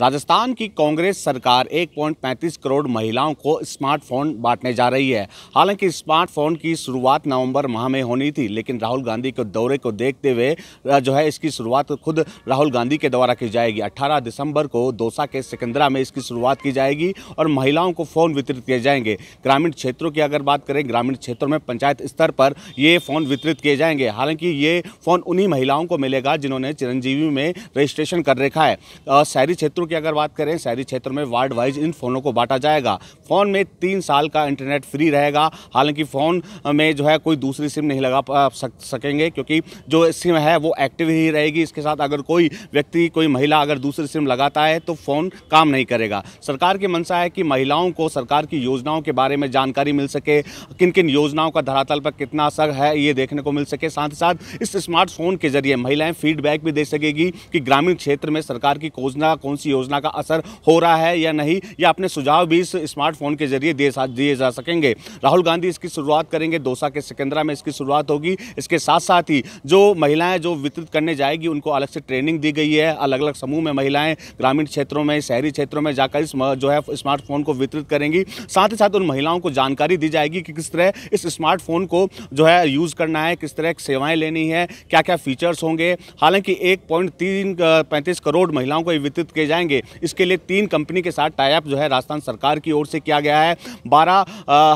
राजस्थान की कांग्रेस सरकार 1.35 करोड़ महिलाओं को स्मार्टफोन बांटने जा रही है हालांकि स्मार्टफोन की शुरुआत नवंबर माह में होनी थी लेकिन राहुल गांधी के दौरे को देखते हुए जो है इसकी शुरुआत खुद राहुल गांधी के द्वारा की जाएगी 18 दिसंबर को दौसा के सिकंदरा में इसकी शुरुआत की जाएगी और महिलाओं को फ़ोन वितरित किए जाएंगे ग्रामीण क्षेत्रों की अगर बात करें ग्रामीण क्षेत्रों में पंचायत स्तर पर ये फ़ोन वितरित किए जाएंगे हालांकि ये फ़ोन उन्हीं महिलाओं को मिलेगा जिन्होंने चिरंजीवी में रजिस्ट्रेशन कर रखा है शहरी क्षेत्रों की अगर बात करें शहरी क्षेत्र में वार्ड वाइज इन फ़ोनों को बांटा जाएगा फ़ोन में तीन साल का इंटरनेट फ्री रहेगा हालांकि फ़ोन में जो है कोई दूसरी सिम नहीं लगा सकेंगे क्योंकि जो सिम है वो एक्टिव ही रहेगी इसके साथ अगर कोई व्यक्ति कोई महिला अगर दूसरी सिम लगाता है तो फ़ोन काम नहीं करेगा सरकार की मंशा है कि महिलाओं को सरकार की योजनाओं के बारे में जानकारी मिल सके किन किन योजनाओं का धरातल पर कितना असर है ये देखने को मिल सके साथ ही साथ इस स्मार्टफोन के जरिए महिलाएं फीडबैक भी दे सकेगी कि ग्रामीण क्षेत्र में सरकार की योजना कौन सी योजना का असर हो रहा है या नहीं या अपने सुझाव भी इस स्मार्टफोन के जरिए दिए जा सकेंगे राहुल गांधी इसकी शुरुआत करेंगे दोसा के सिकंदरा में इसकी शुरुआत होगी इसके साथ साथ ही जो महिलाएं जो वितरित करने जाएगी उनको अलग से ट्रेनिंग दी गई है अलग अलग समूह में महिलाएं ग्रामीण क्षेत्रों में शहरी क्षेत्रों में जाकर इस जो है स्मार्टफोन को वितरित करेंगी साथ ही साथ उन महिलाओं को जानकारी दी जाएगी कि किस तरह इस स्मार्टफोन को जो है यूज़ करना है किस तरह सेवाएं लेनी है क्या क्या फीचर्स होंगे हालांकि एक पॉइंट तीन पैंतीस करोड़ महिलाओं को वितरित किए जाए जाएंगे इसके लिए तीन कंपनी के साथ टाइप जो है राजस्थान सरकार की ओर से किया गया है बारह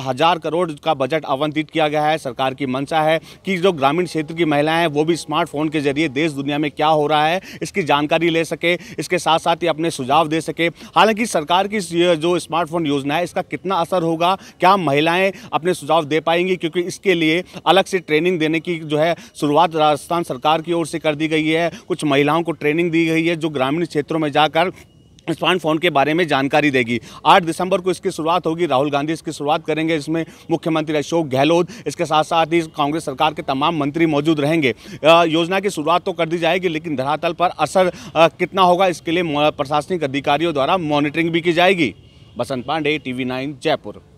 हज़ार करोड़ का बजट आवंटित किया गया है सरकार की मंशा है कि जो ग्रामीण क्षेत्र की महिलाएं हैं वो भी स्मार्टफोन के जरिए देश दुनिया में क्या हो रहा है इसकी जानकारी ले सके इसके साथ साथ ही अपने सुझाव दे सके हालांकि सरकार की जो स्मार्टफोन योजना है इसका कितना असर होगा क्या महिलाएं अपने सुझाव दे पाएंगी क्योंकि इसके लिए अलग से ट्रेनिंग देने की जो है शुरुआत राजस्थान सरकार की ओर से कर दी गई है कुछ महिलाओं को ट्रेनिंग दी गई है जो ग्रामीण क्षेत्रों में जाकर स्मार्टफोन के बारे में जानकारी देगी 8 दिसंबर को इसकी शुरुआत होगी राहुल गांधी इसकी शुरुआत करेंगे इसमें मुख्यमंत्री अशोक गहलोत इसके साथ साथ ही कांग्रेस सरकार के तमाम मंत्री मौजूद रहेंगे योजना की शुरुआत तो कर दी जाएगी लेकिन धरातल पर असर कितना होगा इसके लिए प्रशासनिक अधिकारियों द्वारा मॉनिटरिंग भी की जाएगी बसंत पांडे टी नाइन जयपुर